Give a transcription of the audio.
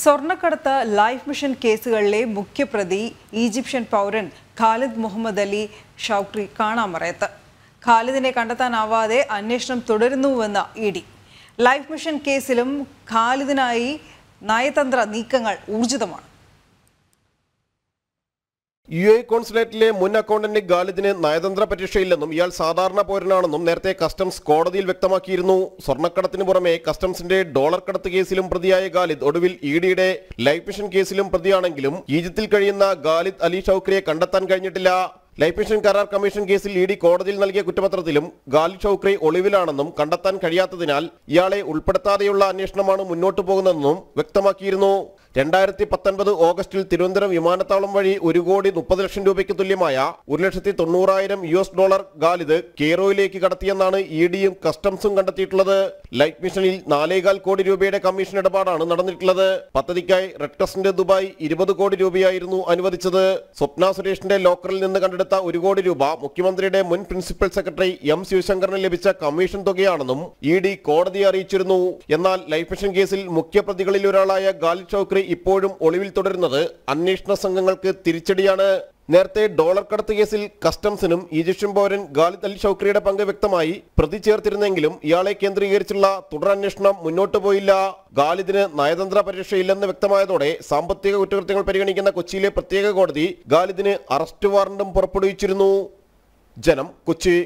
സ്വർണ്ണക്കടത്ത് life mission കേസുകളിലെ മുഖ്യപ്രതി ഈജിപ്ഷ്യൻ പൗരൻ ഖാലിദ് മുഹമ്മദ് അലി ഷൗക്രി കാണാമറയത്ത് ഖാലിദിനെ കണ്ടെത്താനാവാതെ അന്വേഷണം തുടരുന്നുവെന്ന് ഇ ഡി ലൈഫ് മിഷൻ കേസിലും ഖാലിദിനായി നയതന്ത്ര നീക്കങ്ങൾ ഊർജിതമാണ് യു എ കോൺസുലേറ്റിലെ മുൻ അക്കൗണ്ടന്റ് ഗാലിദിന് നയതന്ത്ര പരീക്ഷയില്ലെന്നും ഇയാൾ സാധാരണ പൗരനാണെന്നും നേരത്തെ കസ്റ്റംസ് കോടതിയിൽ വ്യക്തമാക്കിയിരുന്നു സ്വർണ്ണക്കടത്തിന് പുറമെ കസ്റ്റംസിന്റെ ഡോളർ കടത്ത് കേസിലും പ്രതിയായ ഗാലിദ് ഒടുവിൽ ഇ ഡിയുടെ ലൈഫ് മിഷൻ കേസിലും പ്രതിയാണെങ്കിലും ഈജിപ്തിൽ കഴിയുന്ന ഗാലിദ് അലി ഷൌക്രിയെ കണ്ടെത്താൻ കഴിഞ്ഞിട്ടില്ല ലൈഫ് കരാർ കമ്മീഷൻ കേസിൽ ഇ ഡി കോടതിയിൽ നൽകിയ കുറ്റപത്രത്തിലും ഗാലി ചൌക്രി ഒളിവിലാണെന്നും കണ്ടെത്താൻ കഴിയാത്തതിനാൽ ഇയാളെ ഉൾപ്പെടുത്താതെയുള്ള അന്വേഷണമാണ് മുന്നോട്ടു പോകുന്നതെന്നും വ്യക്തമാക്കിയിരുന്നു രണ്ടായിരത്തി പത്തൊൻപത് ഓഗസ്റ്റിൽ തിരുവനന്തപുരം വിമാനത്താവളം വഴി ഒരു കോടി മുപ്പത് ലക്ഷം രൂപയ്ക്ക് തുല്യമായ ഒരു ലക്ഷത്തി തൊണ്ണൂറായിരം യു എസ് ഡോളർ ഗാലിത് കേറോയിലേക്ക് കടത്തിയെന്നാണ് ഇ ഡിയും കസ്റ്റംസും കണ്ടെത്തിയിട്ടുള്ളത് ലൈഫ് മിഷനിൽ നാലേകാൽ കോടി രൂപയുടെ കമ്മീഷൻ ഇടപാടാണ് നടന്നിട്ടുള്ളത് പദ്ധതിക്കായി റെഡ് ക്രസിന്റെ ദുബായ് ഇരുപത് കോടി രൂപയായിരുന്നു അനുവദിച്ചത് സ്വപ്ന സുരേഷിന്റെ ലോക്കറിൽ നിന്ന് കണ്ടെടുത്ത കണ്ടെടുത്ത ഒരു കോടി രൂപ മുഖ്യമന്ത്രിയുടെ മുൻ പ്രിൻസിപ്പൽ സെക്രട്ടറി എം ശിവശങ്കറിന് ലഭിച്ച കമ്മീഷൻ തുകയാണെന്നും ഇ ഡി കോടതിയെ അറിയിച്ചിരുന്നു എന്നാൽ ലൈഫ് മിഷൻ കേസിൽ മുഖ്യപ്രതികളിൽ ഒരാളായ ഗാലി ചൌക്രി ഇപ്പോഴും ഒളിവിൽ തുടരുന്നത് അന്വേഷണ സംഘങ്ങൾക്ക് തിരിച്ചടിയാണ് നേരത്തെ ഡോളർ കടത്ത് കേസിൽ കസ്റ്റംസിനും ഈജിപ്ഷ്യൻ പൗരൻ ഗാലിദ് അൽ ഷൌക്രിയുടെ പങ്ക് വ്യക്തമായി പ്രതി ചേർത്തിരുന്നെങ്കിലും ഇയാളെ കേന്ദ്രീകരിച്ചുള്ള തുടരന്വേഷണം മുന്നോട്ടു പോയില്ല ഗാലിദിന് നയതന്ത്ര പരീക്ഷയില്ലെന്ന് വ്യക്തമായതോടെ സാമ്പത്തിക കുറ്റകൃത്യങ്ങൾ പരിഗണിക്കുന്ന കൊച്ചിയിലെ പ്രത്യേക കോടതി ഗാലിദിന് അറസ്റ്റ് വാറണ്ടും പുറപ്പെടുവിച്ചിരുന്നു ജനം കൊച്ചി